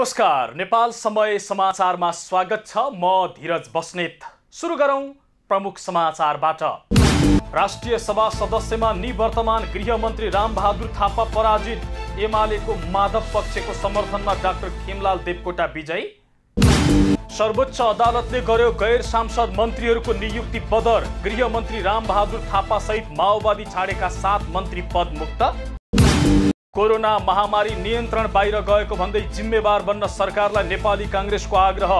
नमस्कार नेपाल समय समाचारमा स्वागत छ म धीरज बस्नेत सुरु गरौँ प्रमुख समाचारबाट राष्ट्रिय सभा सदस्यमा निवर्तमान गृहमन्त्री रामबहादुर थापा पराजित एमालेको माधव पक्षको समर्थनमा डाक्टर खेमलाल देवकोटा विजयी सर्वोच्च अदालतले गर्यो गैर सांसद मन्त्रीहरूको नियुक्ति बदर गृहमन्त्री रामबहादुर सहित माओवादी छाडेका सात मन्त्री पदमुक्त कोरोना महामारी नियन्त्रण बाहिर गएको भन्दै जिम्मेवार बन्न सरकारलाई नेपाली काङ्ग्रेसको आग्रह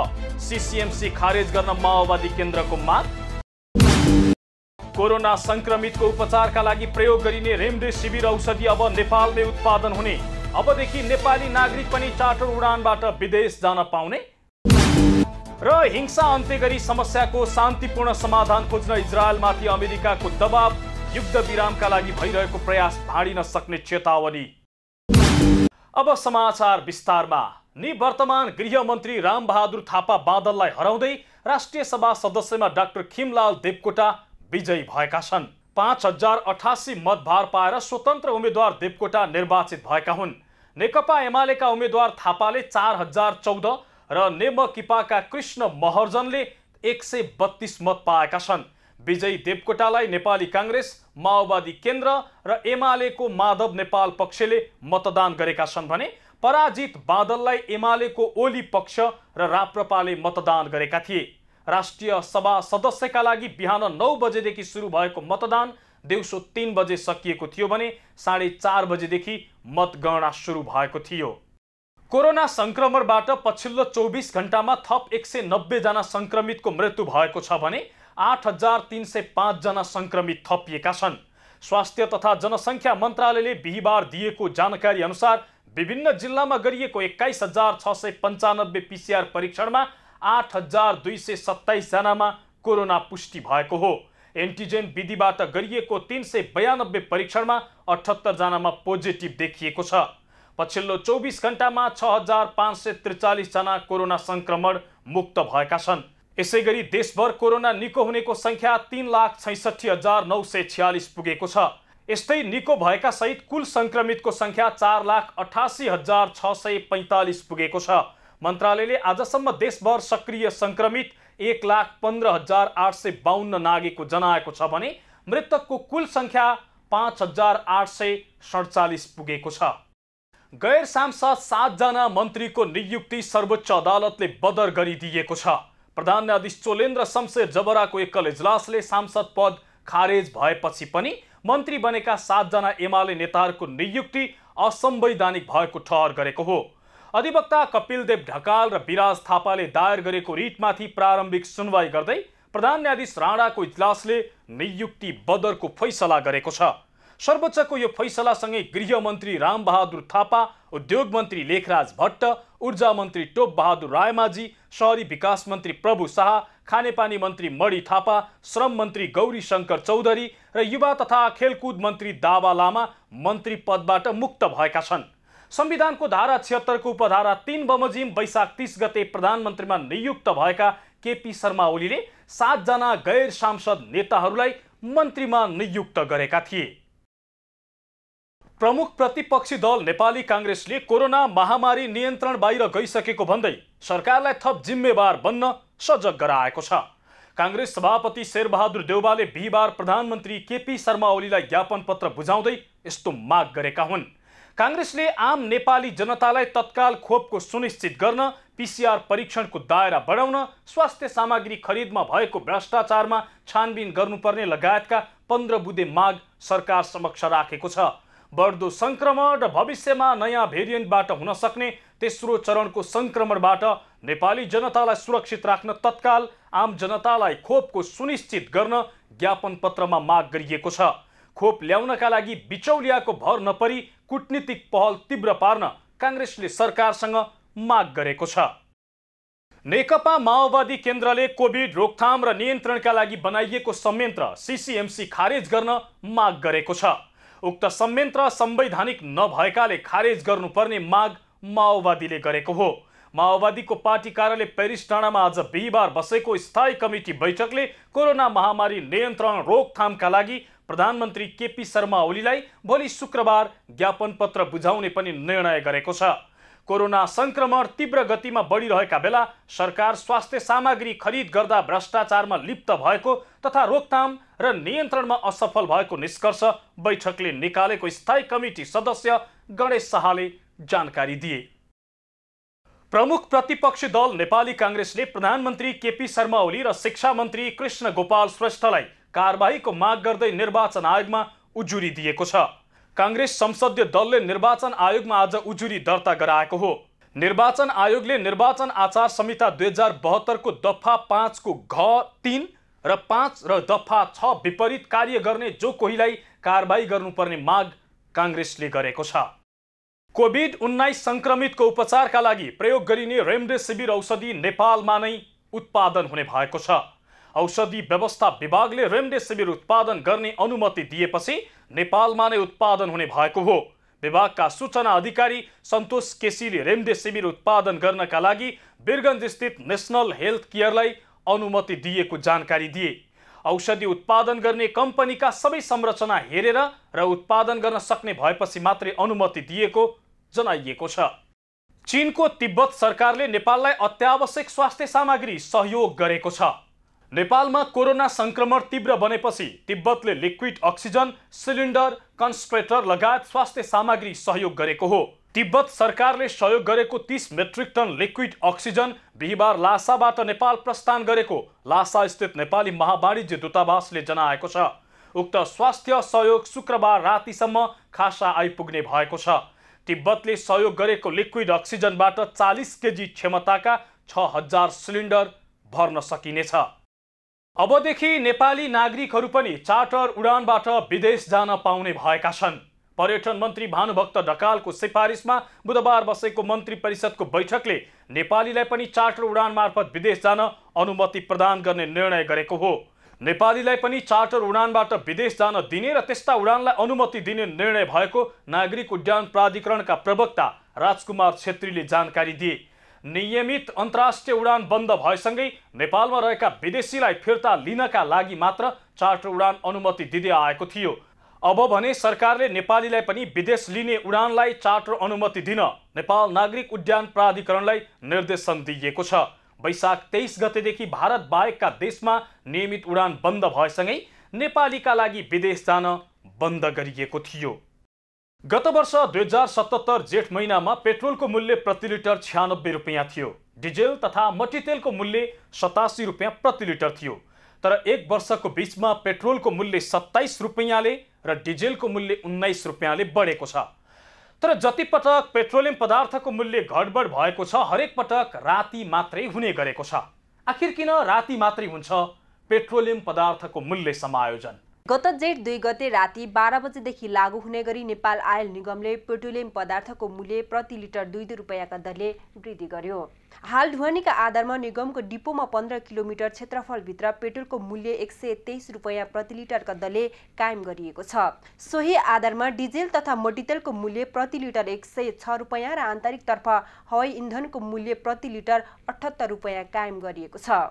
सिसिएमसी खारेज गर्न माओवादी केन्द्रको माग कोरोना संक्रमितको उपचारका लागि प्रयोग गरिने रेमडेसिभिर औषधि अब नेपालमै उत्पादन हुने अबदेखि नेपाली नागरिक पनि चार्टर उडानबाट विदेश जान पाउने र हिंसा अन्त्य गरी समस्याको शान्तिपूर्ण समाधान खोज्न इजरायलमाथि अमेरिकाको दबाव युद्धविरामका लागि भइरहेको प्रयास भाँडिन सक्ने चेतावनी अब समाचार विस्तारमा निवर्तमान गृहमन्त्री रामबहादुर थापा बादललाई हराउँदै राष्ट्रिय सभा सदस्यमा डाक्टर खिमलाल देवकोटा विजयी भएका छन् पाँच हजार अठासी मतभार पाएर स्वतन्त्र उम्मेद्वार देवकोटा निर्वाचित भएका हुन् नेकपा एमालेका उम्मेद्वार थापाले चार हजार चौध र नेमकिपाका कृष्ण महर्जनले एक सय बत्तिस मत पाएका छन् विजयी देवकोटालाई नेपाली काङ्ग्रेस माओवादी केन्द्र र एमालेको माधव नेपाल पक्षले मतदान गरेका छन् भने पराजित बादललाई एमालेको ओली पक्ष र राप्रपाले मतदान गरेका थिए राष्ट्रिय सभा सदस्यका लागि बिहान नौ बजेदेखि सुरु भएको मतदान दिउँसो तिन बजे सकिएको थियो भने साढे चार बजेदेखि मतगणना सुरु भएको थियो कोरोना संक्रमणबाट पछिल्लो चौबिस घन्टामा थप एक सय नब्बेजना सङ्क्रमितको मृत्यु भएको छ भने आठ हजार तिन सय पाँचजना सङ्क्रमित थपिएका छन् स्वास्थ्य तथा जनसङ्ख्या मन्त्रालयले बिहिबार दिएको जानकारी अनुसार विभिन्न जिल्लामा गरिएको एक्काइस हजार छ सय पन्चानब्बे पिसिआर परीक्षणमा आठ हजार दुई सय सत्ताइसजनामा कोरोना पुष्टि भएको हो एन्टिजेन विधिबाट गरिएको तिन सय बयानब्बे परीक्षणमा अठहत्तरजनामा पोजिटिभ देखिएको छ पछिल्लो चौबिस घन्टामा छ हजार पाँच सय त्रिचालिसजना कोरोना सङ्क्रमण मुक्त भएका छन् यसै गरी देशभर कोरोना निको हुनेको सङ्ख्या तिन लाख छैसठी हजार नौ सय छ्यालिस पुगेको छ यस्तै निको भएका सहित कुल सङ्क्रमितको सङ्ख्या चार लाख अठासी हजार छ सय पैँतालिस पुगेको छ मन्त्रालयले आजसम्म देशभर सक्रिय सङ्क्रमित एक लाख पन्ध्र हजार आठ सय बाहन्न नागेको जनाएको छ भने मृतकको कुल सङ्ख्या पाँच हजार आठ सय सडचालिस पुगेको छ गैर सांसद सातजना मन्त्रीको नियुक्ति सर्वोच्च अदालतले बदर गरिदिएको छ प्रधान न्यायाधीश चोलेन्द्र शमशेर जबराको एकल इजलासले सांसद पद खारेज भएपछि पनि मन्त्री बनेका सातजना एमाले नेताहरूको नियुक्ति असंवैधानिक भएको ठहर गरेको हो अधिवक्ता कपिलदेव ढकाल र विराज थापाले दायर गरेको रिटमाथि प्रारम्भिक सुनवाई गर्दै प्रधान न्यायाधीश राणाको इजलासले नियुक्ति बदरको फैसला गरेको छ सर्वोच्चको यो फैसलासँगै गृहमन्त्री रामबहादुर थापा उद्योग मन्त्री लेखराज भट्ट ऊर्जा मन्त्री टोप बहादुर रायमाझी सहरी विकास मन्त्री प्रभु शाह खानेपानी मन्त्री मणि थापा श्रम मन्त्री गौरी शङ्कर चौधरी र युवा तथा खेलकुद मन्त्री दावा लामा मन्त्री पदबाट मुक्त भएका छन् संविधानको धारा छिहत्तरको उपधारा तिन बमोजिम वैशाख तिस गते प्रधानमन्त्रीमा नियुक्त भएका केपी शर्मा ओलीले सातजना गैर सांसद नेताहरूलाई मन्त्रीमा नियुक्त गरेका थिए प्रमुख प्रतिपक्षी दल नेपाली काङ्ग्रेसले कोरोना महामारी नियन्त्रण बाहिर गइसकेको भन्दै सरकारलाई थप जिम्मेवार बन्न सजग गराएको छ काङ्ग्रेस सभापति शेरबहादुर देउवाले बिहिबार प्रधानमन्त्री केपी शर्मा ओलीलाई ज्ञापन पत्र बुझाउँदै यस्तो माग गरेका हुन् काङ्ग्रेसले आम नेपाली जनतालाई तत्काल खोपको सुनिश्चित गर्न पिसिआर परीक्षणको दायरा बढाउन स्वास्थ्य सामग्री खरिदमा भएको भ्रष्टाचारमा छानबिन गर्नुपर्ने लगायतका पन्ध्र बुधे माग सरकार समक्ष राखेको छ बढ्दो सङ्क्रमण र भविष्यमा नयाँ भेरिएन्टबाट हुन सक्ने तेस्रो चरणको सङ्क्रमणबाट नेपाली जनतालाई सुरक्षित राख्न तत्काल आम जनतालाई खोपको सुनिश्चित गर्न ज्ञापन पत्रमा माग गरिएको छ खोप ल्याउनका लागि बिचौलियाको भर नपरी कुटनीतिक पहल तीव्र पार्न काङ्ग्रेसले सरकारसँग माग गरेको छ नेकपा माओवादी केन्द्रले कोभिड रोकथाम र नियन्त्रणका लागि बनाइएको संयन्त्र सिसिएमसी खारेज गर्न माग गरेको छ उक्त संयन्त्र संवैधानिक नभएकाले खारेज गर्नुपर्ने माग माओवादीले गरेको हो माओवादीको पार्टी कार्यालय पेरिस डाँडामा आज बिहिबार बसेको स्थायी कमिटी बैठकले कोरोना महामारी नियन्त्रण रोकथामका लागि प्रधानमन्त्री केपी शर्मा ओलीलाई भोलि शुक्रबार ज्ञापन पत्र बुझाउने पनि निर्णय गरेको छ कोरोना संक्रमण तीव्र गतिमा बढिरहेका बेला सरकार स्वास्थ्य सामग्री खरिद गर्दा भ्रष्टाचारमा लिप्त भएको तथा रोकथाम र नियन्त्रणमा असफल भएको निष्कर्ष बैठकले निकालेको स्थायी कमिटी सदस्य गणेश शाहले जानकारी दिए प्रमुख प्रतिपक्षी दल नेपाली काङ्ग्रेसले प्रधानमन्त्री केपी शर्मा ओली र शिक्षा मन्त्री कृष्ण गोपाल श्रेष्ठलाई कारबाहीको माग गर्दै निर्वाचन आयोगमा उजुरी दिएको छ काङ्ग्रेस संसदीय दलले निर्वाचन आयोगमा आज उजुरी दर्ता गराएको हो निर्वाचन आयोगले निर्वाचन आचार संहिता दुई हजार बहत्तरको दफा पाँचको घ तिन र पाँच र दफा छ विपरीत कार्य गर्ने जो कोहीलाई कारवाही गर्नुपर्ने माग काङ्ग्रेसले गरेको छ कोभिड उन्नाइस सङ्क्रमितको उपचारका लागि प्रयोग गरिने रेमडेसिभिर औषधि नेपालमा नै उत्पादन हुने भएको छ औषधि व्यवस्था विभागले रेमडेसिभिर उत्पादन गर्ने अनुमति दिएपछि नेपालमा नै उत्पादन हुने भएको हो विभागका सूचना अधिकारी सन्तोष केसीले रेमडेसिभिर उत्पादन गर्नका लागि बिरगन्जस्थित नेसनल हेल्थ केयरलाई अनुमति दिएको जानकारी दिए औषधि उत्पादन गर्ने कम्पनीका सबै संरचना हेरेर र उत्पादन गर्न सक्ने भएपछि मात्रै अनुमति दिएको जनाइएको छ चिनको तिब्बत सरकारले नेपाललाई अत्यावश्यक स्वास्थ्य सामग्री सहयोग गरेको छ नेपालमा कोरोना सङ्क्रमण तीव्र बनेपछि तिब्बतले लिक्विड अक्सिजन सिलिन्डर कन्सप्रेटर लगायत स्वास्थ्य सामग्री सहयोग गरेको हो तिब्बत सरकारले सहयोग गरेको तिस मेट्रिक टन लिक्विड अक्सिजन बिहिबार लासाबाट नेपाल प्रस्थान गरेको लासास्थित नेपाली महावाणिज्य दूतावासले जनाएको छ उक्त स्वास्थ्य सहयोग शुक्रबार रातिसम्म खासा आइपुग्ने भएको छ तिब्बतले सहयोग गरेको लिक्विड अक्सिजनबाट चालिस केजी क्षमताका छ हजार सिलिन्डर भर्न सकिनेछ अबदेखि नेपाली नागरिकहरू पनि चार्टर उडानबाट विदेश जान पाउने भएका छन् पर्यटन मन्त्री भानुभक्त ढकालको सिफारिसमा बुधबार बसेको मन्त्री परिषदको बैठकले नेपालीलाई पनि चार्टर उडान मार्फत विदेश जान अनुमति प्रदान गर्ने निर्णय गरेको हो नेपालीलाई पनि चार्टर उडानबाट विदेश जान दिने र त्यस्ता उडानलाई अनुमति दिने निर्णय भएको नागरिक उड्डयन प्राधिकरणका प्रवक्ता राजकुमार छेत्रीले जानकारी दिए नियमित अन्तर्राष्ट्रिय उडान बन्द भएसँगै नेपालमा रहेका विदेशीलाई फिर्ता लिनका लागि मात्र चार्टर उडान अनुमति दिँदै आएको थियो अब भने सरकारले नेपालीलाई पनि विदेश लिने उडानलाई चार्टर अनुमति दिन नेपाल नागरिक उड्डयन प्राधिकरणलाई निर्देशन दिइएको छ वैशाख तेइस गतेदेखि भारत बाहेकका देशमा नियमित उडान बन्द भएसँगै नेपालीका लागि विदेश जान बन्द गरिएको थियो गत वर्ष दुई हजार सतहत्तर जेठ महिनामा पेट्रोलको मूल्य प्रति लिटर छ्यानब्बे रुपियाँ थियो डिजेल तथा मट्टीतेलको मूल्य सतासी रुपियाँ प्रति लिटर थियो तर एक वर्षको बिचमा पेट्रोलको मूल्य सत्ताइस रुपियाँले र डिजेलको मूल्य उन्नाइस रुपियाँले बढेको छ तर जति पटक पेट्रोलियम पदार्थको मूल्य घटबड भएको छ हरेक पटक राति मात्रै हुने गरेको छ आखिर किन राति मात्रै हुन्छ पेट्रोलियम पदार्थको मूल्य समायोजन गत जेठ दुई गते राति बाह्र बजेदेखि लागू हुने गरी नेपाल आयल निगमले पेट्रोलियम पदार्थको मूल्य प्रति लिटर दुई दुई रुपियाँका दरले वृद्धि गर्यो हाल ढुवानीका आधारमा निगमको डिपोमा पन्ध्र किलोमिटर क्षेत्रफलभित्र पेट्रोलको मूल्य एक सय तेइस रुपियाँ प्रति लिटरका दरले कायम गरिएको छ सोही आधारमा डिजेल तथा मोटितेलको मूल्य प्रति लिटर एक सय छ रुपियाँ र आन्तरिकतर्फ हवाई इन्धनको मूल्य प्रति लिटर अठहत्तर रुपियाँ कायम गरिएको छ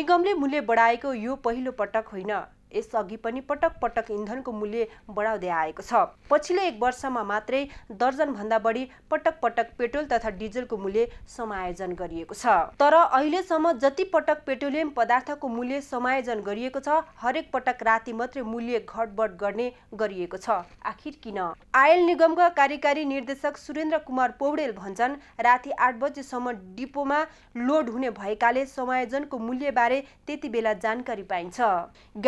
निगमले मूल्य बढाएको यो पहिलो पटक होइन यसअघि पनि पटक पटक इन्धनको मूल्य बढाउँदै आएको छ पछिल्लो एक वर्षमा मात्रै दर्जनभन्दा बढी पटक पटक पेट्रोल तथा डिजलको मूल्य समायोजन गरिएको छ तर अहिलेसम्म जति पटक पेट्रोलियम पदार्थको मूल्य समायोजन गरिएको छ हरेक पटक राति मात्रै मूल्य घटबड गर्ने गरिएको छ आखिर किन आयल निगमका कार्यकारी निर्देशक सुरेन्द्र कुमार पौडेल भन्छन् राति आठ बजेसम्म डिपोमा लोड हुने भएकाले समायोजनको मूल्यबारे त्यति बेला जानकारी पाइन्छ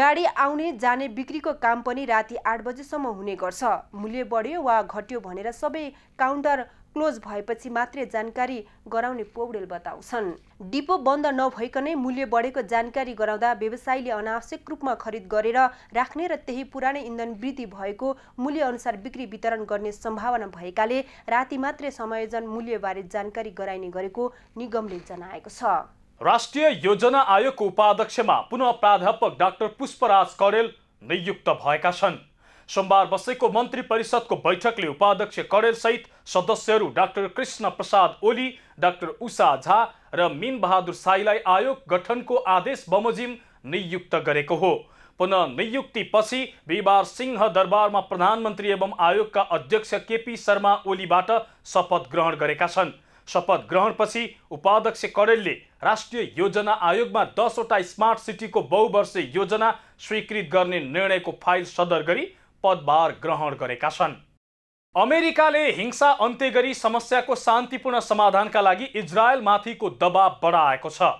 गाडी आउने जाने बिक्रीको काम पनि राति आठ बजेसम्म हुने गर्छ मूल्य बढ्यो वा घट्यो भनेर सबै काउन्टर क्लोज भएपछि मात्रै जानकारी गराउने पौडेल बताउँछन् डिपो बन्द नभइकनै मूल्य बढेको जानकारी गराउँदा व्यवसायीले अनावश्यक रूपमा खरिद गरेर राख्ने र त्यही पुरानै इन्धन वृद्धि भएको मूल्यअनुसार बिक्री वितरण गर्ने सम्भावना भएकाले राति मात्रै समायोजन मूल्यबारे जानकारी गराइने गरेको निगमले जनाएको छ राष्ट्रिय योजना आयोगको उपाध्यक्षमा पुनः प्राध्यापक डाक्टर पुष्पराज कडेल नियुक्त भएका छन् सोमबार बसेको मन्त्री परिषदको बैठकले उपाध्यक्ष कडेलसहित सदस्यहरू डाक्टर कृष्ण प्रसाद ओली डाक्टर उषा झा र बहादुर साईलाई आयोग गठनको आदेश बमोजिम नियुक्त गरेको हो पुनः नियुक्तिपछि बिहिबार सिंह दरबारमा प्रधानमन्त्री एवं आयोगका अध्यक्ष केपी शर्मा ओलीबाट शपथ ग्रहण गरेका छन् शपथ ग्रहणपछि उपाध्यक्ष करेलले राष्ट्रिय योजना आयोगमा दसवटा स्मार्ट सिटीको बहुवर्षीय योजना स्वीकृत गर्ने निर्णयको फाइल सदर गरी पदभार ग्रहण गरेका छन् अमेरिकाले हिंसा अन्त्य गरी समस्याको शान्तिपूर्ण समाधानका लागि इजरायलमाथिको दबाव बढाएको छ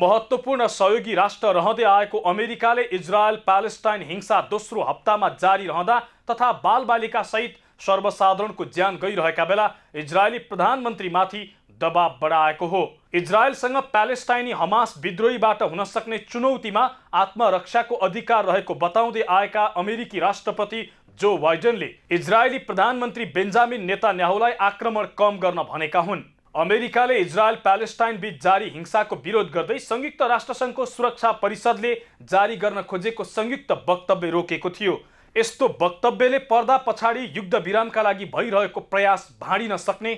महत्त्वपूर्ण सहयोगी राष्ट्र रहँदै आएको अमेरिकाले इजरायल प्यालेस्टाइन हिंसा दोस्रो हप्तामा जारी रहँदा तथा बालबालिकासहित सर्वसाधारणको ज्यान गइरहेका बेला इजरायली प्रधानमन्त्रीमाथि दबाव बढाएको हो इजरायलसँग प्यालेस्टाइनी हमास विद्रोहीबाट हुन सक्ने चुनौतीमा आत्मरक्षाको अधिकार रहेको बताउँदै आएका अमेरिकी राष्ट्रपति जो बाइडेनले इजरायली प्रधानमन्त्री बेन्जामिन नेतान्याहुलाई आक्रमण कम गर्न भनेका हुन् अमेरिकाले इजरायल प्यालेस्टाइन बीच जारी हिंसाको विरोध गर्दै संयुक्त राष्ट्रसङ्घको सुरक्षा परिषदले जारी गर्न खोजेको संयुक्त वक्तव्य रोकेको थियो यस्तो वक्तव्यले पर्दा पछाडि युद्ध विरामका लागि भइरहेको प्रयास भाँडिन सक्ने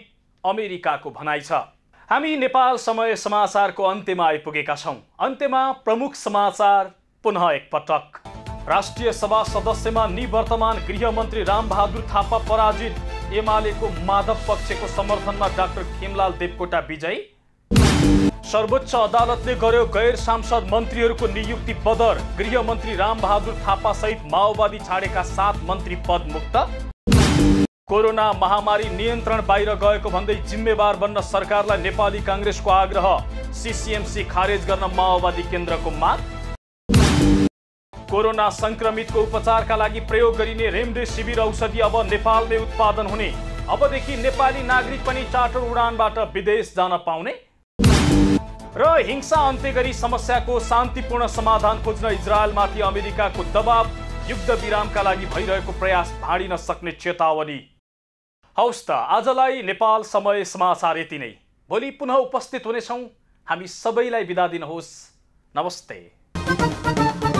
अमेरिकाको भनाइ छ हामी नेपाल समय समाचारको अन्त्यमा आइपुगेका छौँ अन्त्यमा प्रमुख समाचार पुनः एकपटक राष्ट्रिय सभा सदस्यमा निवर्तमान गृहमन्त्री रामबहादुर थापा पराजित एमालेको माधव पक्षको समर्थनमा डाक्टर खेमलाल देवकोटा विजयी सर्वोच्च अदालतले गर्यो गैर सांसद मन्त्रीहरूको नियुक्ति बदर गृहमन्त्री रामबहादुर थापा सहित माओवादी छाडेका सात मन्त्री पदमुक्त कोरोना महामारी नियन्त्रण बाहिर गएको भन्दै जिम्मेवार बन्न सरकारलाई नेपाली काङ्ग्रेसको आग्रह सिसिएमसी खारेज गर्न माओवादी केन्द्रको माग कोरोना संक्रमितको उपचारका लागि प्रयोग गरिने रेमडेसिभिर औषधि अब नेपालमै उत्पादन हुने अबदेखि नेपाली नागरिक पनि चार्टर उडानबाट विदेश जान पाउने र हिंसा अन्त्य गरी समस्याको शान्तिपूर्ण समाधान खोज्न इजरायलमाथि अमेरिकाको दबाव विरामका लागि भइरहेको प्रयास भाँडिन सक्ने चेतावनी हौस् त आजलाई नेपाल समय समाचार यति नै भोलि पुनः उपस्थित हुनेछौँ हामी सबैलाई बिदा दिनुहोस् नमस्ते